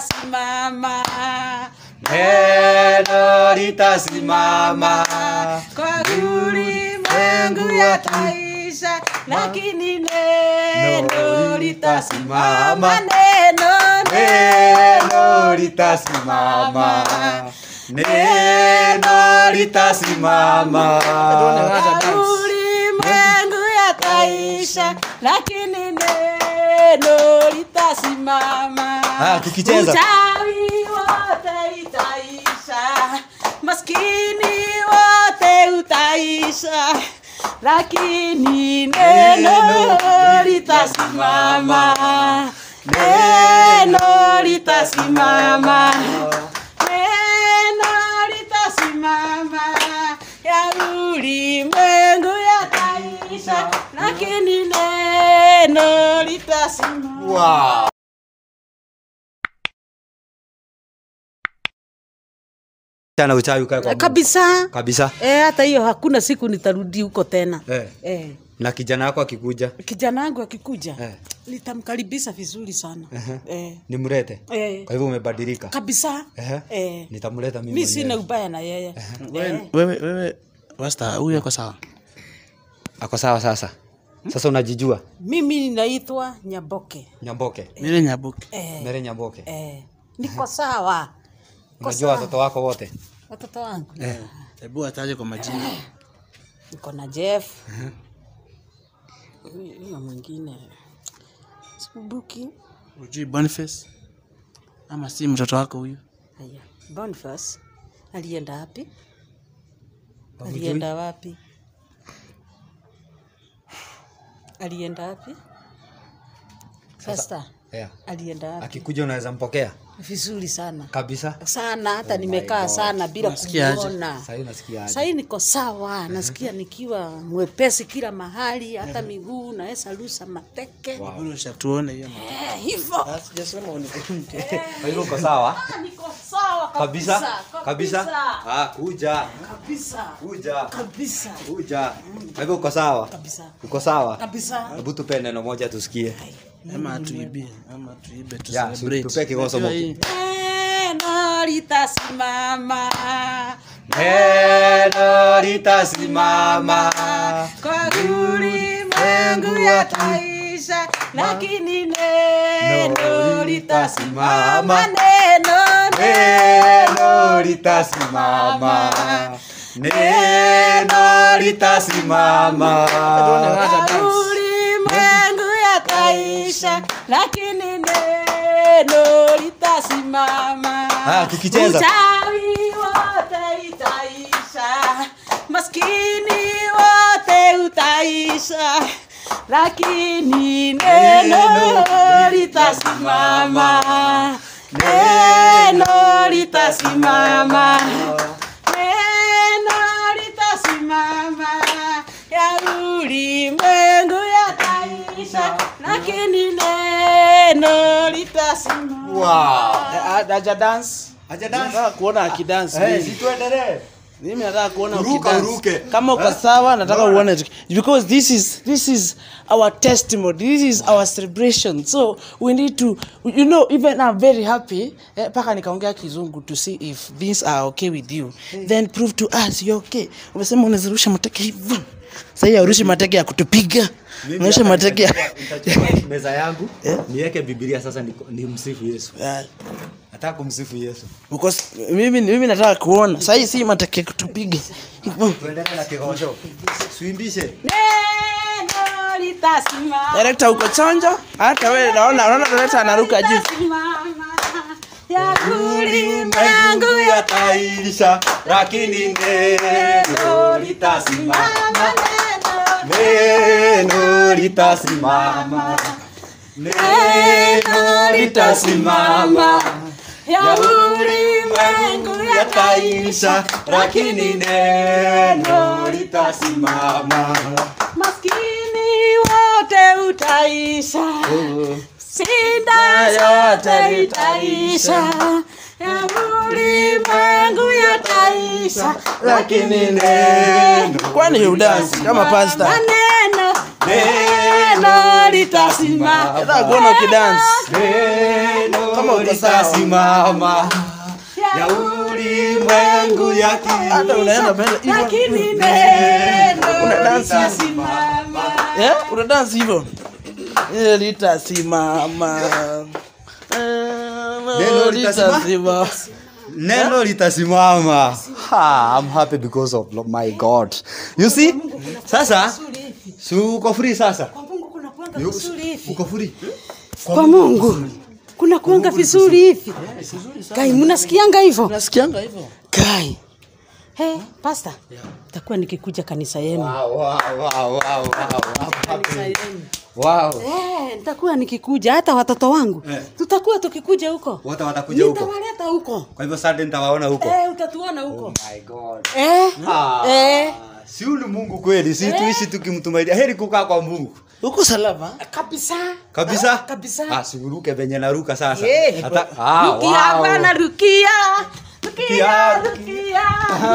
nitasimama, neno litasimama, kwa ulimwengu yataisha, lakini neno litasimama, neno neno litasimama neno litasimama, ulimwengu yataisha, lakini neno neno litasimama, ah, uchawi wote itaisha, maskini wote utaisha, lakini neno litasimama, neno litasimama, neno neno litasimama. Wow. Tena uchawi ukae kwa eh, kabisa kabisa. Eh, hata hiyo hakuna siku nitarudi huko tena eh. Eh. Na kijana wako akikuja? Kijana wangu akikuja eh. nitamkaribisha vizuri sana uh -huh. eh. Nimlete eh. Kwa hivyo umebadilika kabisa eh. eh. Nitamleta mimi Mimi sina ubaya na yeye eh. Wewe wewe Wasta, huyu ako sawa? Ako sawa sasa. Sasa unajijua? Mimi ninaitwa Nyamboke. Nyamboke. Mere Nyamboke. Eh. Mere Nyamboke. Eh. eh. Niko sawa. Unajua watoto wako wote? Watoto wangu. Eh. Hebu ataje kwa majina. Niko na Jeff. Mhm. Na mwingine. Sikumbuki. Uji Boniface? Ama si mtoto wako huyu? Haya. Boniface alienda wapi? Alienda wapi? alienda wapi? Festa. Yeah. Alienda wapi? Akikuja unaweza mpokea? vizuri sana kabisa sana hata oh nimekaa sana bila kuona sahii niko sawa uh-huh. nasikia nikiwa mwepesi kila mahali hata uh-huh. miguu naweza lusa mateke wow. Eh, ah, eh. ah, sawa kabisa kabisa kuja kuja kabisa kuja ah, hivyo uko sawa uko sawa kabisa hebu tupe neno moja tusikie Hai ama tuibie ama tuibe tu celebrate, tupeke kwa sababu litasimama neno litasimama kwa ulimwengu yataisha, lakini neno litasimama, neno neno eh, litasimama neno litasimama. maisha, lakini neno litasimama. Ah, tukicheza uchawi wote itaisha, maskini wote utaisha, lakini neno litasimama, neno litasimama. lakini neno litasimama. Wow. Mimi nataka kuona Kama uko eh. sawa nataka uone because this is this is our testimony. This is our celebration. So we need to you know even I'm very happy eh, nikaongea kizungu to see if things are okay with you. Then prove to us you're okay. Umesema unazirusha mateke hivi. Sasa hii mateke ya kutupiga. Nishe mateke meza yangu yeah. Niweke Biblia sasa ni, ni msifu Yesu. Yeah. Nataka kumsifu Yesu. Because mimi mimi nataka kuona. Sasa si mateke tupige. Tuendelee na kikosho. Suimbishe. Director uko chonjo? Hata wewe naona naona director anaruka juu. Ya ulimwengu yataisha, lakini neno litasimama neno litasimama, neno litasimama, ya ulimwengu yataisha, lakini neno litasimama. Maskini wote utaisha, oh. shida yote itaisha ya ulimwengu yataisha, lakini neno. Kwani udasi kama pasta? Neno neno litasimama. kuona ukidansi. Neno kama utasimama ya ulimwengu yataisha, neno hivyo? Litasimama. Eh neno litasimama neno litasimama ha, I'm happy because of my God you see sasa uko free sasa uko free kwa Mungu kuna kuanga hmm? vizuri hivi kai, mnasikianga hivyo? Nasikianga hivyo kai. Hey, pasta, yeah. nikikuja kanisa yenu. Wow, wow, wow, wow, wow. Kanisa yenu. Wow. Eh, nitakuwa nikikuja hata watoto wangu eh. Tutakuwa tukikuja huko. Wote watakuja huko. Nitawaleta huko. Kwa hivyo Sunday nitawaona huko. Eh, utatuona huko. Oh my God. Eh. Ah. Eh. Si huyu Mungu kweli, si eh. tuishi tukimtumainia. Heri kukaa kwa Mungu. huko salama? Kabisa. Eh, kabisa? kabisa. Ah, ah siuruke venye naruka sasa. Eh. hata Yeah. Ata, ah, rukia wow. Bwana rukia. Rukia, rukia.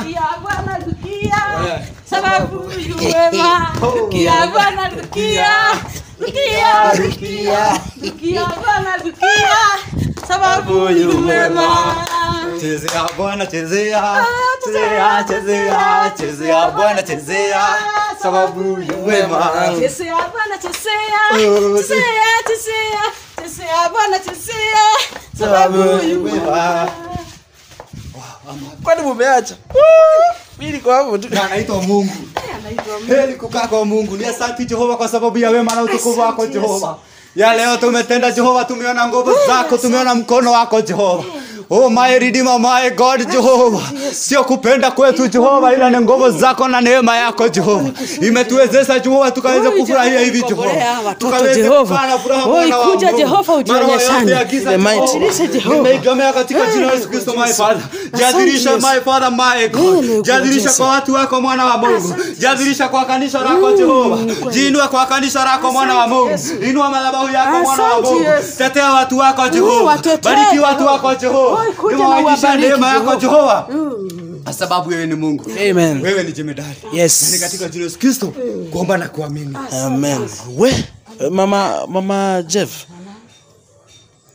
Rukia bwana rukia. Sababu yu wema. Rukia bwana rukia. Eh. Rukia, Rukia, Rukia, Bwana Rukia, sababu yu mwema. Chezea Bwana, oh, chezea, chezea, chezea, chezea Bwana, chezea, sababu yu mwema. Chezea Bwana, chezea, chezea, chezea, chezea Bwana, chezea, sababu yu mwema. Kwani mumeacha? Mimi niko hapo tu. Na naitwa Mungu. Heri kukaa kwa Mungu. Ni asante Jehova kwa sababu ya wema na utukufu wako Jehova. Ya leo tumetenda Jehova, tumeona nguvu zako, tumeona mkono wako Jehova. Oh my Redeemer, my God, Jehova, sio kupenda kwetu Jehova, ila ni nguvu zako na neema yako Jehova imetuwezesha Jehova tukaweza kufurahia hivi Jehova, tukaweza kufanya furaha oh, ikuja Jehova ujionyeshane, jadirishe Jehova, nimeigamea katika jina la Yesu Kristo, my Father, jadirisha my Father, my God, jadirisha kwa watu wako mwana wa Mungu, jadirisha kwa kanisa lako mm, Jehova, jinua kwa kanisa lako mwana wa Mungu, inua madhabahu yako mwana wa Mungu, tetea watu wako Jehova, bariki watu wako Jehova Mm. kwa sababu wewe ni Mungu. Amen. Wewe ni jemedari. Yes. Ni katika jina Yesu Kristo mm. kuomba na kuamini. We eh, mama mama Jeff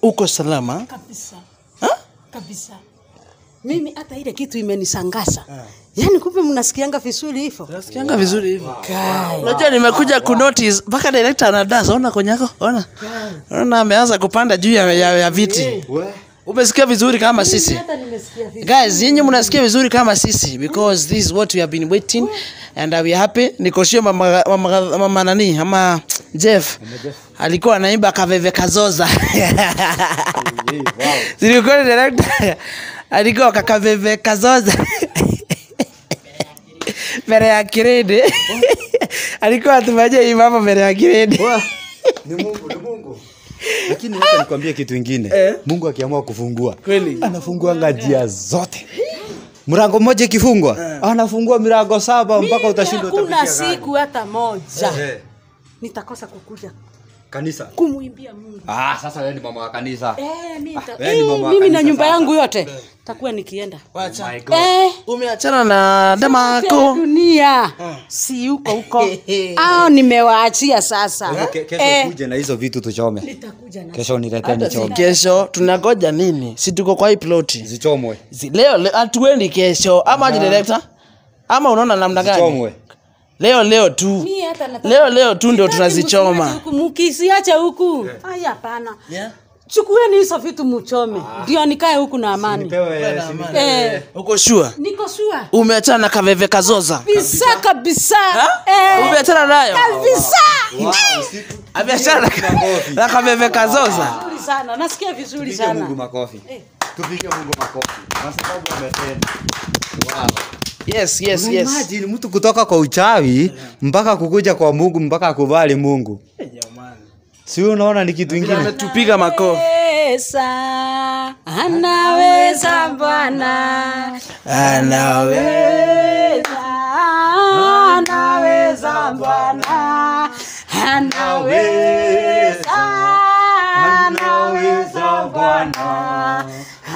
uko salama? Kabisa. Kabisa. Mimi hata ile kitu imenisangasa. Yeah. Yaani kumbe mnasikianga vizuri hivo Nasikianga vizuri hivo Unajua nimekuja ku notice mpaka director anadasa. Ona konyako, ona. Ona ameanza kupanda juu ya, ya, ya viti. Yeah. Umesikia vizuri kama sisi guys, yinyi mnasikia vizuri kama sisi because this is what we have been waiting and we are happy. Nikoshie mama, mama, mama nani ama Jeff alikuwa anaimba kaveve kazoza zilikuwa director alikuwa kakaveve kazoza mbere ya kirede alikuwa atumaje hii mambo mbere ya kirede lakini hata nikwambie kitu ingine eh? mungu akiamua kufungua kweli ngajia eh. zote mrango mmoja ikifungwa eh. anafungua mirango saba mpaka utashindwa kuna siku hata moja eh. nitakosa kukuja kanisa kumuimbia Mungu. Ah, sasa wewe ni mama wa kanisa. Eh, mimi ah, mimi na nyumba yangu yote takuwa nikienda. Wacha. Oh eh, umeachana na damako. Dunia. Ah. Si uko huko. Ah, nimewaachia sasa. kesho eh, kuje na hizo vitu tuchome. Nitakuja na. Kesho niletee nichome. Kesho tunagoja nini? Si tuko kwa hii ploti. Zichomwe. leo atuendi kesho ama director. Ama unaona namna gani? Zichomwe leo leo tu leo leo tu ndio tunazichoma mkisiacha huku haya hapana yeah chukueni hizo vitu mchome ah. ndio ah. nikae huku na amani eh. uko shua niko shua umeachana na kaveve kazoza kabisa kabisa eh. umeachana nayo kabisa wow. Eh. ameachana na kaveve kazoza sana nasikia vizuri sana Mungu makofi eh. tupige Mungu makofi kwa sababu ametenda wow yes, yes, yes. Imagine mtu kutoka kwa uchawi mpaka kukuja kwa Mungu mpaka akubali Mungu. Si unaona ni kitu ingine. Tupiga makofi. Anaweza Bwana, anaweza, anaweza Bwana, anaweza, anaweza Bwana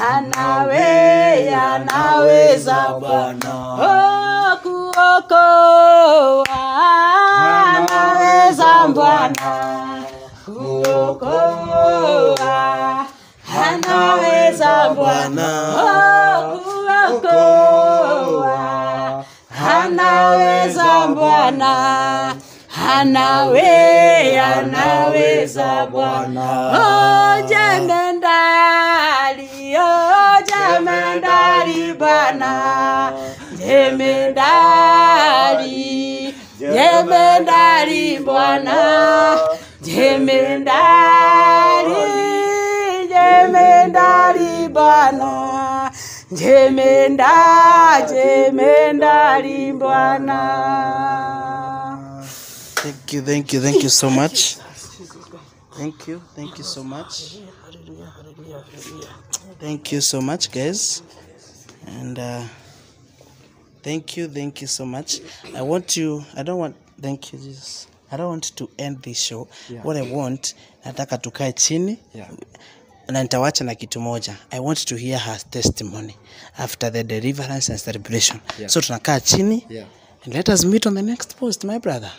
anawe anaweza Bwana kuokoa anaweza Bwana kuokoa anaweza Bwana kuokoa anaweza Bwana anawe anaweza Bwana oh, bana jemendari jemendari jemendari jemendari jemenda jemendari thank you thank you thank you so much thank you thank you so much Thank you so much guys. And uh, thank you, thank you so much. I want you, I don't want, thank you Jesus. I don't want to end this show. Yeah. What I want, nataka tukae chini. Na nitawacha na kitu moja. I want to hear her testimony after the deliverance and celebration. Yeah. So tunakaa chini. Yeah. And let us meet on the next post, my brother.